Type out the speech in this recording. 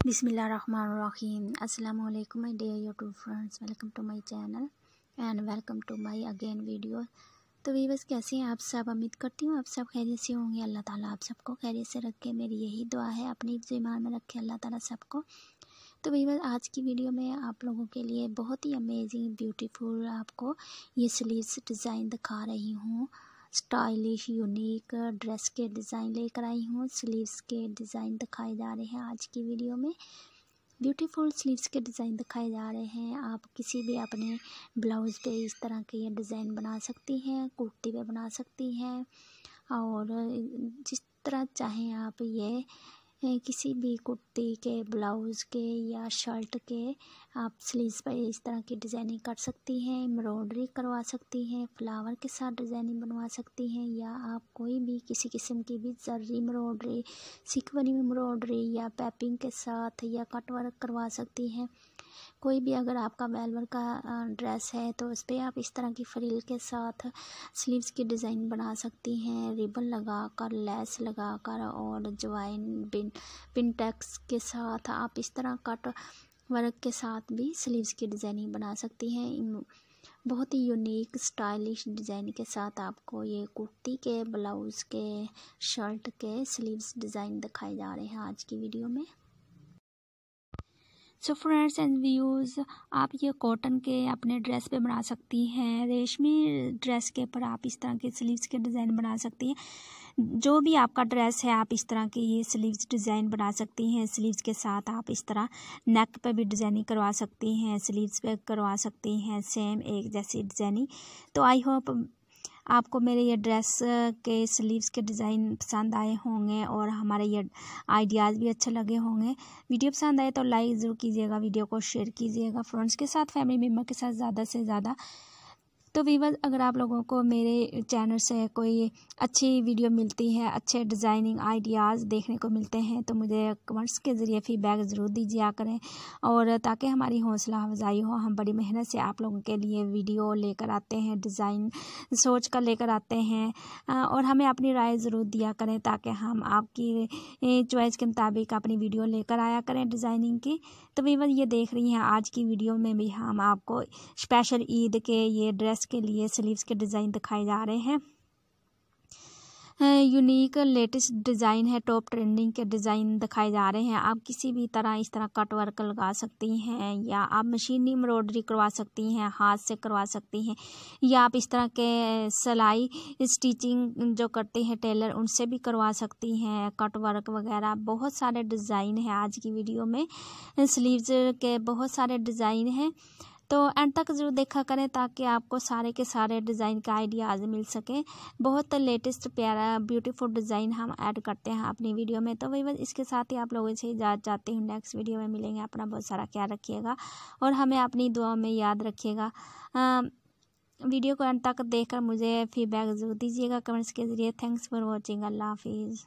Bismillahirrahmanirrahim. Assalamu alaikum my dear YouTube friends welcome to my channel and welcome to my again video तो बस कैसे हैं आप सब उम्मीद करती हूँ आप सब खैरियत से होंगे अल्लाह ताला आप सबको खैरियत से रखे मेरी यही दुआ है अपनी ईमान में रखे अल्लाह ताला सबको तो बस आज की वीडियो में आप लोगों के लिए बहुत ही अमेजिंग ब्यूटीफुल आपको ये स्लीव्स डिज़ाइन दिखा रही हूँ स्टाइलिश यूनिक ड्रेस के डिज़ाइन लेकर आई हूँ स्लीव्स के डिज़ाइन दिखाए जा रहे हैं आज की वीडियो में ब्यूटीफुल स्लीव्स के डिज़ाइन दिखाए जा रहे हैं आप किसी भी अपने ब्लाउज़ पे इस तरह के ये डिज़ाइन बना सकती हैं कुर्ती पे बना सकती हैं और जिस तरह चाहें आप ये किसी भी कुर्ती के ब्लाउज़ के या शर्ट के आप स्लीव पर इस तरह की डिज़ाइनिंग कर सकती हैं एम्ब्रॉयडरी करवा सकती हैं फ्लावर के साथ डिज़ाइनिंग बनवा सकती हैं या आप कोई भी किसी किस्म की भी जर्री एम्ब्रॉयडरी सिकवनी एम्ब्रॉयडरी या पैपिंग के साथ या कट वर्क करवा सकती हैं कोई भी अगर आपका वेलवर का ड्रेस है तो उस पर आप इस तरह की फ्रिल के साथ स्लीव्स की डिज़ाइन बना सकती हैं रिबन लगा कर लेस लगा कर और जवाइन पिन पिनटेक्स के साथ आप इस तरह कट वर्क के साथ भी स्लीव्स की डिज़ाइनिंग बना सकती हैं बहुत ही यूनिक स्टाइलिश डिज़ाइन के साथ आपको ये कुर्ती के ब्लाउज़ के शर्ट के स्लीव्स डिज़ाइन दिखाए जा रहे हैं आज की वीडियो में सो फ्रेंड्स एंड व्यूज़ आप ये कॉटन के अपने ड्रेस पे बना सकती हैं रेशमी ड्रेस के ऊपर आप इस तरह के स्लीव्स के डिज़ाइन बना सकती हैं जो भी आपका ड्रेस है आप इस तरह के ये स्लीव्स डिज़ाइन बना सकती हैं स्लीव्स के साथ आप इस तरह नेक पे भी डिज़ाइनिंग करवा सकती हैं स्लीव्स पे करवा सकती हैं सेम एक जैसी डिज़ाइनिंग तो आई होप आपको मेरे ये ड्रेस के स्लीव्स के डिज़ाइन पसंद आए होंगे और हमारे ये आइडियाज़ भी अच्छे लगे होंगे वीडियो पसंद आए तो लाइक ज़रूर कीजिएगा वीडियो को शेयर कीजिएगा फ्रेंड्स के साथ फैमिली मेम्बर के साथ ज़्यादा से ज़्यादा तो वीवर अगर आप लोगों को मेरे चैनल से कोई अच्छी वीडियो मिलती है अच्छे डिज़ाइनिंग आइडियाज़ देखने को मिलते हैं तो मुझे कमेंट्स के ज़रिए फीडबैक ज़रूर दीजिए करें और ताकि हमारी हौसला अफजाई हो हम बड़ी मेहनत से आप लोगों के लिए वीडियो लेकर आते हैं डिज़ाइन सोच कर लेकर आते हैं और हमें अपनी राय ज़रूर दिया करें ताकि हम आपकी चॉइस के मुताबिक अपनी वीडियो लेकर आया करें डिज़ाइनिंग की तो वीवर ये देख रही हैं आज की वीडियो में भी हम आपको स्पेशल ईद के ये ड्रेस कॉन्ट्रास्ट के लिए स्लीव्स के डिज़ाइन दिखाए जा रहे हैं यूनिक लेटेस्ट डिज़ाइन है टॉप ट्रेंडिंग के डिज़ाइन दिखाए जा रहे हैं आप किसी भी तरह इस तरह कट वर्क लगा सकती हैं या आप मशीनी एम्ब्रॉयडरी करवा सकती हैं हाथ से करवा सकती हैं या आप इस तरह के सिलाई स्टिचिंग जो करते हैं टेलर उनसे भी करवा सकती हैं कट वर्क वगैरह बहुत सारे डिज़ाइन है आज की वीडियो में स्लीव्स के बहुत सारे डिज़ाइन हैं तो एंड तक ज़रूर देखा करें ताकि आपको सारे के सारे डिज़ाइन का आइडियाज़ मिल सके बहुत लेटेस्ट प्यारा ब्यूटीफुल डिज़ाइन हम ऐड करते हैं अपनी वीडियो में तो वही बस इसके साथ ही आप लोगों से इजाज़ चाहती हूँ नेक्स्ट वीडियो में मिलेंगे अपना बहुत सारा ख्याल रखिएगा और हमें अपनी दुआ में याद रखिएगा वीडियो को एंड तक कर मुझे फीडबैक जरूर दीजिएगा कमेंट्स के ज़रिए थैंक्स फॉर वॉचिंग अल्लाह हाफिज़